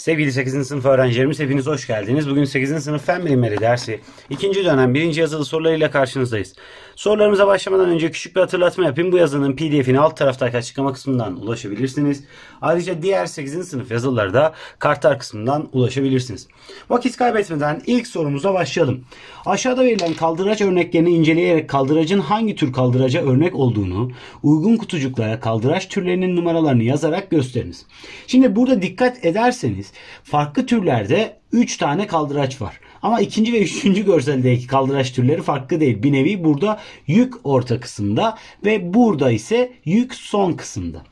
Sevgili 8. sınıf öğrencilerimiz hepiniz hoş geldiniz. Bugün 8. sınıf fen bilimleri dersi 2. dönem 1. yazılı sorularıyla karşınızdayız. Sorularımıza başlamadan önce küçük bir hatırlatma yapayım. Bu yazının pdf'ini alt taraftaki açıklama kısmından ulaşabilirsiniz. Ayrıca diğer 8. sınıf yazıları da kartlar kısmından ulaşabilirsiniz. Vakit kaybetmeden ilk sorumuza başlayalım. Aşağıda verilen kaldıraç örneklerini inceleyerek kaldıracın hangi tür kaldıraca örnek olduğunu uygun kutucuklara kaldıraç türlerinin numaralarını yazarak gösteriniz. Şimdi burada dikkat ederseniz Farklı türlerde 3 tane kaldıraç var. Ama ikinci ve üçüncü görseldeki kaldıraç türleri farklı değil. Bir nevi burada yük orta kısımda ve burada ise yük son kısımda.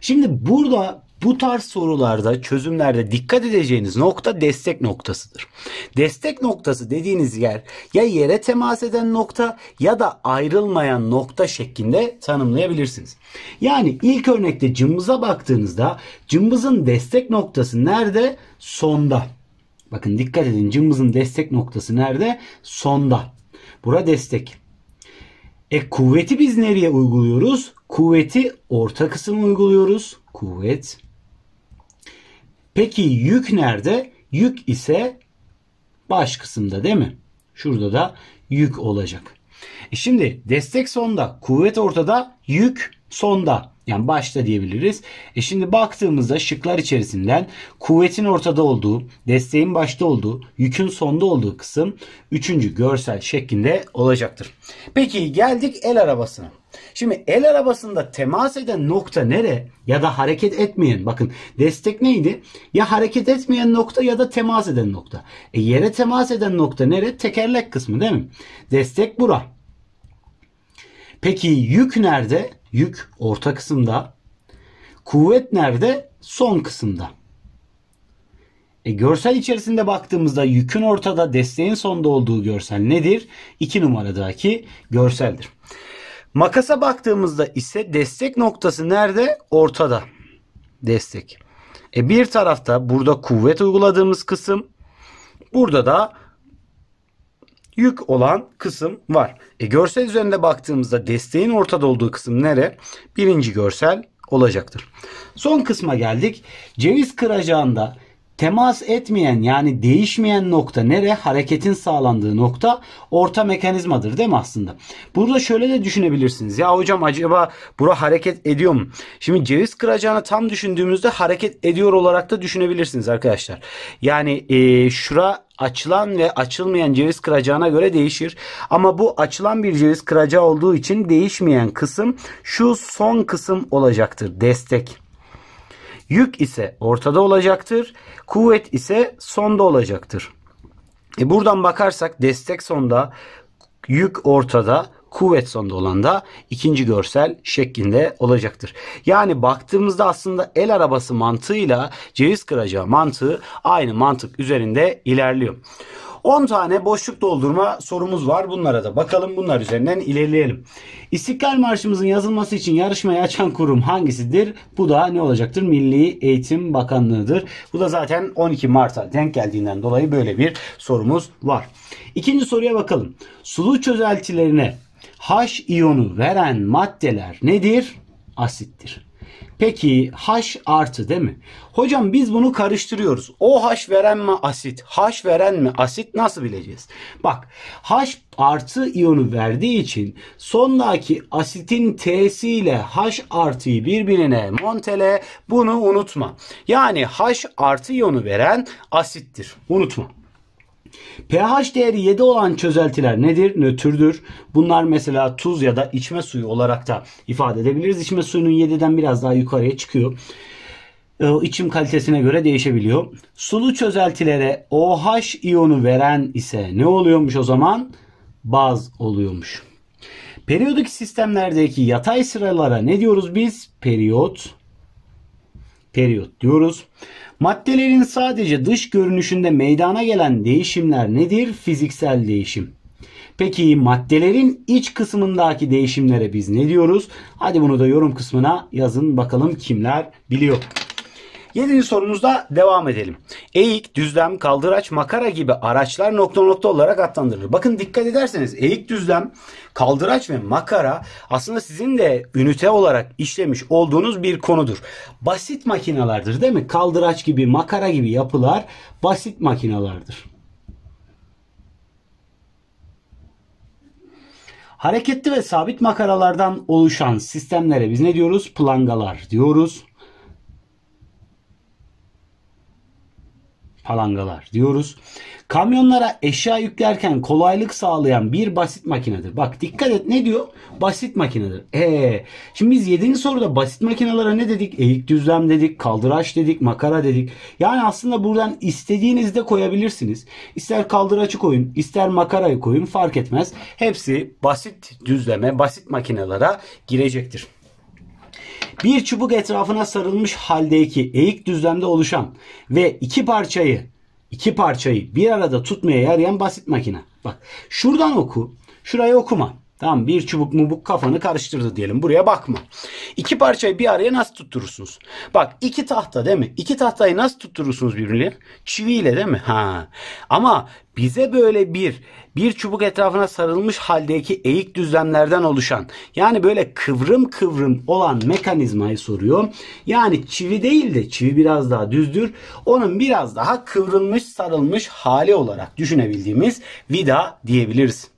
Şimdi burada bu tarz sorularda çözümlerde dikkat edeceğiniz nokta destek noktasıdır. Destek noktası dediğiniz yer ya yere temas eden nokta ya da ayrılmayan nokta şeklinde tanımlayabilirsiniz. Yani ilk örnekte cımbıza baktığınızda cımbızın destek noktası nerede? Sonda. Bakın dikkat edin cımbızın destek noktası nerede? Sonda. Bura destek. E kuvveti biz nereye uyguluyoruz? Kuvveti orta kısım uyguluyoruz. Kuvvet Peki yük nerede? Yük ise baş kısımda değil mi? Şurada da yük olacak. E şimdi destek sonda, kuvvet ortada, yük sonda yani başta diyebiliriz. E şimdi baktığımızda şıklar içerisinden kuvvetin ortada olduğu, desteğin başta olduğu, yükün sonda olduğu kısım üçüncü görsel şeklinde olacaktır. Peki geldik el arabasına. Şimdi el arabasında temas eden nokta nere ya da hareket etmeyen bakın destek neydi? Ya hareket etmeyen nokta ya da temas eden nokta. E yere temas eden nokta nere? Tekerlek kısmı değil mi? Destek bura. Peki yük nerede? Yük orta kısımda. Kuvvet nerede? Son kısımda. E, görsel içerisinde baktığımızda yükün ortada desteğin sonda olduğu görsel nedir? 2 numaradaki görseldir. Makasa baktığımızda ise destek noktası nerede? Ortada. Destek. E bir tarafta burada kuvvet uyguladığımız kısım. Burada da yük olan kısım var. E görsel üzerinde baktığımızda desteğin ortada olduğu kısım nere? Birinci görsel olacaktır. Son kısma geldik. Ceviz kıracağında temas etmeyen yani değişmeyen nokta nere? Hareketin sağlandığı nokta orta mekanizmadır değil mi aslında? Burada şöyle de düşünebilirsiniz. Ya hocam acaba bura hareket ediyor mu? Şimdi ceviz kıracağını tam düşündüğümüzde hareket ediyor olarak da düşünebilirsiniz arkadaşlar. Yani e, şura açılan ve açılmayan ceviz kıracağına göre değişir. Ama bu açılan bir ceviz kıracağı olduğu için değişmeyen kısım şu son kısım olacaktır. Destek. Yük ise ortada olacaktır. Kuvvet ise sonda olacaktır. E buradan bakarsak destek sonda, yük ortada, kuvvet sonda olan da ikinci görsel şeklinde olacaktır. Yani baktığımızda aslında el arabası mantığıyla ceviz kıracağı mantığı aynı mantık üzerinde ilerliyor. 10 tane boşluk doldurma sorumuz var. Bunlara da bakalım. Bunlar üzerinden ilerleyelim. İstiklal Marşımızın yazılması için yarışmayı açan kurum hangisidir? Bu da ne olacaktır? Milli Eğitim Bakanlığı'dır. Bu da zaten 12 Mart'a denk geldiğinden dolayı böyle bir sorumuz var. İkinci soruya bakalım. Sulu çözeltilerine H iyonu veren maddeler nedir? Asittir. Peki H artı değil mi? Hocam biz bunu karıştırıyoruz. O OH veren mi asit? H veren mi asit? Nasıl bileceğiz? Bak H artı iyonu verdiği için sondaki asitin T'siyle H artıyı birbirine montele bunu unutma. Yani H artı iyonu veren asittir. Unutma pH değeri 7 olan çözeltiler nedir? Nötrdür. Bunlar mesela tuz ya da içme suyu olarak da ifade edebiliriz. İçme suyunun 7'den biraz daha yukarıya çıkıyor. Ee, içim kalitesine göre değişebiliyor. Sulu çözeltilere OH iyonu veren ise ne oluyormuş o zaman? Baz oluyormuş. Periyodik sistemlerdeki yatay sıralara ne diyoruz biz? Periyot. Periyot diyoruz. Maddelerin sadece dış görünüşünde meydana gelen değişimler nedir? Fiziksel değişim. Peki maddelerin iç kısmındaki değişimlere biz ne diyoruz? Hadi bunu da yorum kısmına yazın bakalım kimler biliyor. Yedinci sorumuzda devam edelim. Eğik, düzlem, kaldıraç, makara gibi araçlar nokta nokta olarak adlandırılır. Bakın dikkat ederseniz eğik, düzlem, kaldıraç ve makara aslında sizin de ünite olarak işlemiş olduğunuz bir konudur. Basit makinalardır değil mi? Kaldıraç gibi, makara gibi yapılar basit makinalardır. Hareketli ve sabit makaralardan oluşan sistemlere biz ne diyoruz? Plangalar diyoruz. palangalar diyoruz. Kamyonlara eşya yüklerken kolaylık sağlayan bir basit makinedir. Bak dikkat et ne diyor? Basit makinedir. Ee, şimdi biz 7. soruda basit makinelere ne dedik? Eğik düzlem dedik, kaldıraç dedik, makara dedik. Yani aslında buradan istediğinizde koyabilirsiniz. İster kaldıraçı koyun, ister makarayı koyun fark etmez. Hepsi basit düzleme, basit makinelere girecektir. Bir çubuk etrafına sarılmış haldeki eğik düzlemde oluşan ve iki parçayı iki parçayı bir arada tutmaya yarayan basit makine. Bak şuradan oku. Şurayı okuma. Tamam bir çubuk mubuk kafanı karıştırdı diyelim. Buraya bakma. İki parçayı bir araya nasıl tutturursunuz? Bak iki tahta değil mi? İki tahtayı nasıl tutturursunuz birbirine? Çiviyle değil mi? Ha. Ama bize böyle bir bir çubuk etrafına sarılmış haldeki eğik düzlemlerden oluşan yani böyle kıvrım kıvrım olan mekanizmayı soruyor. Yani çivi değil de çivi biraz daha düzdür. Onun biraz daha kıvrılmış sarılmış hali olarak düşünebildiğimiz vida diyebiliriz.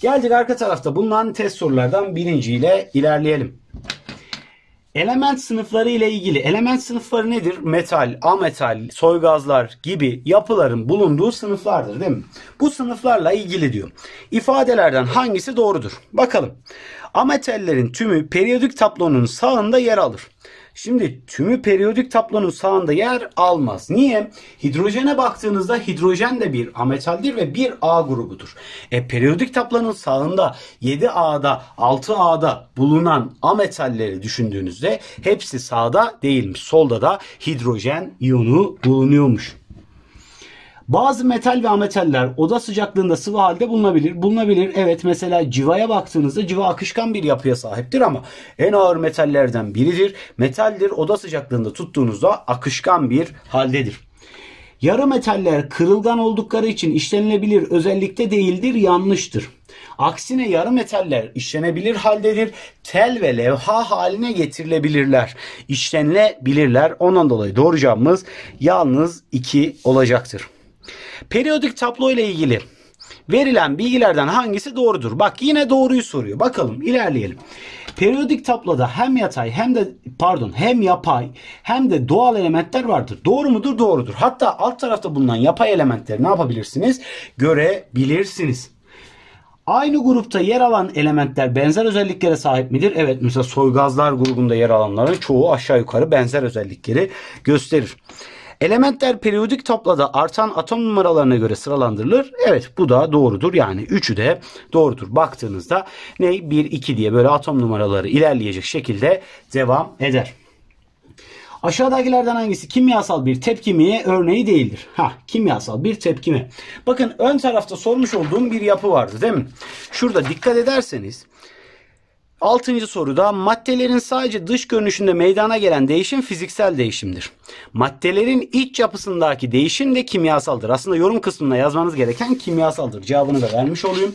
Geldik arka tarafta bulunan test sorulardan birinciyle ilerleyelim. Element sınıfları ile ilgili element sınıfları nedir? Metal, ametal, soygazlar gibi yapıların bulunduğu sınıflardır değil mi? Bu sınıflarla ilgili diyor. İfadelerden hangisi doğrudur? Bakalım. Ametallerin tümü periyodik tablonun sağında yer alır. Şimdi tümü periyodik tablonun sağında yer almaz. Niye? Hidrojene baktığınızda hidrojen de bir ametaldir ve bir A grubudur. E periyodik tablonun sağında 7A'da 6A'da bulunan ametalleri düşündüğünüzde hepsi sağda değilmiş. Solda da hidrojen iyonu bulunuyormuş. Bazı metal ve ametaller oda sıcaklığında sıvı halde bulunabilir. Bulunabilir. Evet mesela civaya baktığınızda civa akışkan bir yapıya sahiptir ama en ağır metallerden biridir. Metaldir oda sıcaklığında tuttuğunuzda akışkan bir haldedir. Yarı metaller kırılgan oldukları için işlenilebilir özellikte değildir, yanlıştır. Aksine yarı metaller işlenebilir haldedir. Tel ve levha haline getirilebilirler. İşlenilebilirler. Ondan dolayı doğru cevabımız yalnız 2 olacaktır. Periyodik tablo ile ilgili verilen bilgilerden hangisi doğrudur? Bak yine doğruyu soruyor. Bakalım ilerleyelim. Periyodik tabloda hem yatay hem de pardon hem yapay hem de doğal elementler vardır. Doğru mudur? Doğrudur. Hatta alt tarafta bulunan yapay elementleri ne yapabilirsiniz? Görebilirsiniz. Aynı grupta yer alan elementler benzer özelliklere sahip midir? Evet mesela soygazlar grubunda yer alanların çoğu aşağı yukarı benzer özellikleri gösterir. Elementler periyodik tabloda artan atom numaralarına göre sıralandırılır. Evet bu da doğrudur. Yani üçü de doğrudur. Baktığınızda ne 1 2 diye böyle atom numaraları ilerleyecek şekilde devam eder. Aşağıdakilerden hangisi kimyasal bir tepkimeye örneği değildir? Ha, kimyasal bir tepkime. Bakın ön tarafta sormuş olduğum bir yapı vardı değil mi? Şurada dikkat ederseniz Altıncı soruda maddelerin sadece dış görünüşünde meydana gelen değişim fiziksel değişimdir. Maddelerin iç yapısındaki değişim de kimyasaldır. Aslında yorum kısmına yazmanız gereken kimyasaldır. Cevabını da vermiş olayım.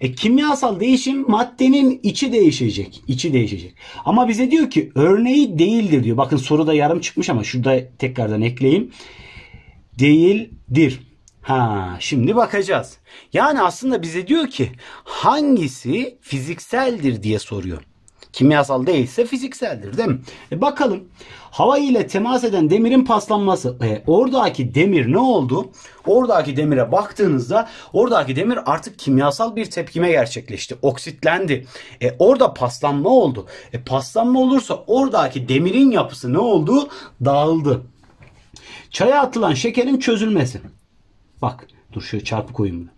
E, kimyasal değişim maddenin içi değişecek. içi değişecek. Ama bize diyor ki örneği değildir diyor. Bakın soruda yarım çıkmış ama şurada tekrardan ekleyeyim. Değildir. Ha, şimdi bakacağız. Yani aslında bize diyor ki hangisi fizikseldir diye soruyor. Kimyasal değilse fizikseldir değil mi? E bakalım. Hava ile temas eden demirin paslanması. E, oradaki demir ne oldu? Oradaki demire baktığınızda oradaki demir artık kimyasal bir tepkime gerçekleşti. Oksitlendi. E, orada paslanma oldu. E, paslanma olursa oradaki demirin yapısı ne oldu? Dağıldı. Çaya atılan şekerin çözülmesi. Bak dur şöyle çarpı koyayım bunu.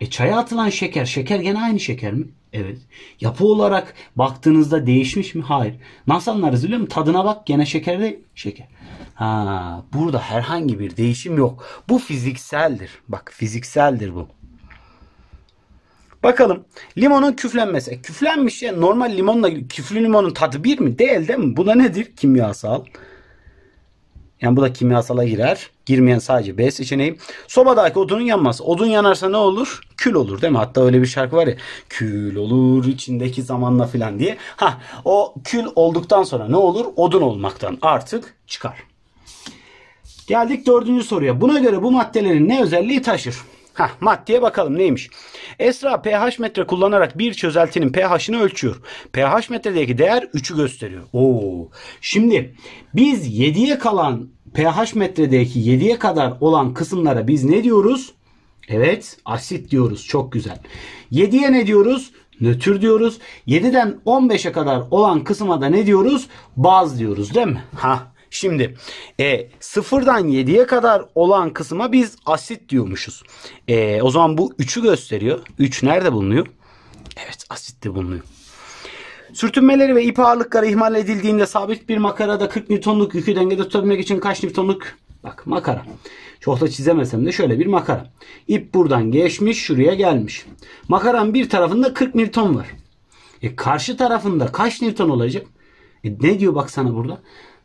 E çaya atılan şeker, şeker gene aynı şeker mi? Evet. Yapı olarak baktığınızda değişmiş mi? Hayır. Nasıl anlarız biliyor musun? Tadına bak gene şeker değil. Şeker. Ha, burada herhangi bir değişim yok. Bu fizikseldir. Bak fizikseldir bu. Bakalım limonun küflenmesi. E, küflenmiş ya normal limonla küflü limonun tadı bir mi? Değil değil mi? Bu da nedir? Kimyasal. Yani bu da kimyasala girer. Girmeyen sadece B seçeneği. Sobadaki odunun yanması. Odun yanarsa ne olur? Kül olur değil mi? Hatta öyle bir şarkı var ya. Kül olur içindeki zamanla filan diye. Ha o kül olduktan sonra ne olur? Odun olmaktan artık çıkar. Geldik dördüncü soruya. Buna göre bu maddelerin ne özelliği taşır? Ha maddeye bakalım neymiş? Esra pH metre kullanarak bir çözeltinin pH'ini ölçüyor. pH metredeki değer 3'ü gösteriyor. Oo. Şimdi biz 7'ye kalan pH metredeki 7'ye kadar olan kısımlara biz ne diyoruz? Evet asit diyoruz. Çok güzel. 7'ye ne diyoruz? nötr diyoruz. 7'den 15'e kadar olan kısma da ne diyoruz? Baz diyoruz değil mi? Ha. Şimdi e, sıfırdan 7'ye kadar olan kısma biz asit diyormuşuz. E, o zaman bu 3'ü gösteriyor. 3 nerede bulunuyor? Evet asitte bulunuyor. Sürtünmeleri ve ip ağırlıkları ihmal edildiğinde sabit bir makarada 40 Newton'luk yükü dengede tutabilmek için kaç Newton'luk? Bak makara. Çok da çizemesem de şöyle bir makara. İp buradan geçmiş şuraya gelmiş. Makaranın bir tarafında 40 Newton var. E karşı tarafında kaç Newton olacak? E ne diyor bak sana burada?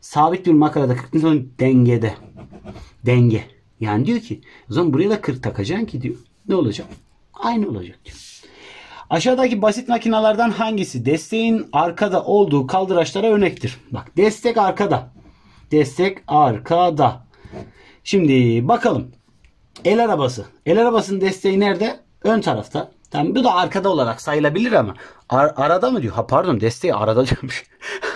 sabit bir makarada 40 Newton dengede. Denge. Yani diyor ki o zaman buraya da 40 takacaksın ki diyor. Ne olacak? Aynı olacak diyor. Aşağıdaki basit makinalardan hangisi desteğin arkada olduğu kaldıraçlara örnektir? Bak destek arkada. Destek arkada. Şimdi bakalım. El arabası. El arabasının desteği nerede? Ön tarafta. Tamam bu da arkada olarak sayılabilir ama Ar- arada mı diyor? Ha pardon desteği arada diyormuş.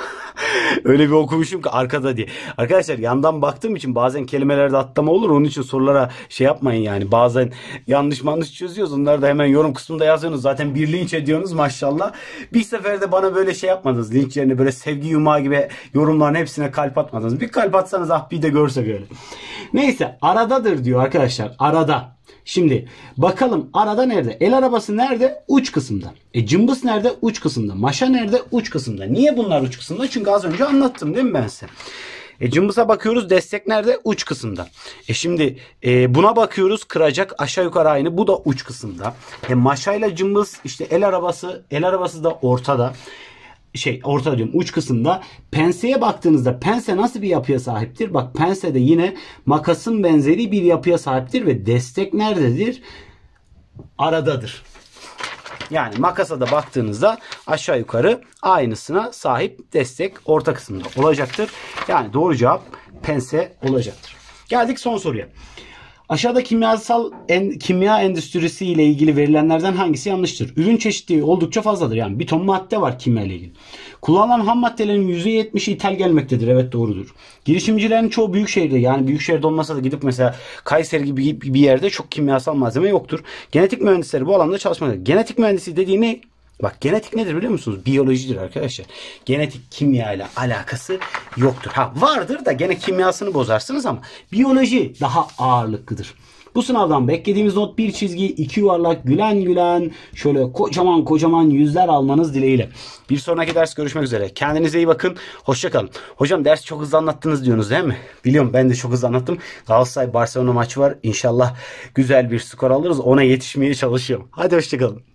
Öyle bir okumuşum ki arkada diye. Arkadaşlar yandan baktığım için bazen kelimelerde atlama olur. Onun için sorulara şey yapmayın yani. Bazen yanlış manlış çözüyoruz. Onları da hemen yorum kısmında yazıyorsunuz. Zaten bir linç ediyorsunuz maşallah. Bir seferde bana böyle şey yapmadınız. Linç yerine böyle sevgi yumağı gibi yorumların hepsine kalp atmadınız. Bir kalp atsanız ah bir de görse böyle. Neyse aradadır diyor arkadaşlar. Arada. Şimdi bakalım arada nerede? El arabası nerede? Uç kısımda. E cımbız nerede? Uç kısımda. Maşa nerede? Uç kısımda. Niye bunlar uç kısımda? Çünkü az önce anlattım değil mi ben size? E cımbıza bakıyoruz destek nerede? Uç kısımda. E şimdi e, buna bakıyoruz kıracak aşağı yukarı aynı bu da uç kısımda. E maşayla cımbız işte el arabası el arabası da ortada şey orta diyorum uç kısımda penseye baktığınızda pense nasıl bir yapıya sahiptir? Bak pense de yine makasın benzeri bir yapıya sahiptir ve destek nerededir? Aradadır. Yani makasa da baktığınızda aşağı yukarı aynısına sahip destek orta kısımda olacaktır. Yani doğru cevap pense olacaktır. Geldik son soruya. Aşağıda kimyasal en, kimya endüstrisi ile ilgili verilenlerden hangisi yanlıştır? Ürün çeşitliği oldukça fazladır. Yani bir ton madde var kimya ile ilgili. Kullanılan ham maddelerin %70'i ithal gelmektedir. Evet doğrudur. Girişimcilerin çoğu büyük şehirde yani büyük şehirde olmasa da gidip mesela Kayseri gibi bir yerde çok kimyasal malzeme yoktur. Genetik mühendisleri bu alanda çalışmalı. Genetik mühendisi dediğini Bak genetik nedir biliyor musunuz? Biyolojidir arkadaşlar. Genetik kimya ile alakası yoktur. Ha vardır da gene kimyasını bozarsınız ama biyoloji daha ağırlıklıdır. Bu sınavdan beklediğimiz not bir çizgi, iki yuvarlak, gülen gülen, şöyle kocaman kocaman yüzler almanız dileğiyle. Bir sonraki ders görüşmek üzere. Kendinize iyi bakın. Hoşçakalın. Hocam ders çok hızlı anlattınız diyorsunuz değil mi? Biliyorum ben de çok hızlı anlattım. Galatasaray Barcelona maçı var. İnşallah güzel bir skor alırız. Ona yetişmeye çalışıyorum. Hadi hoşçakalın.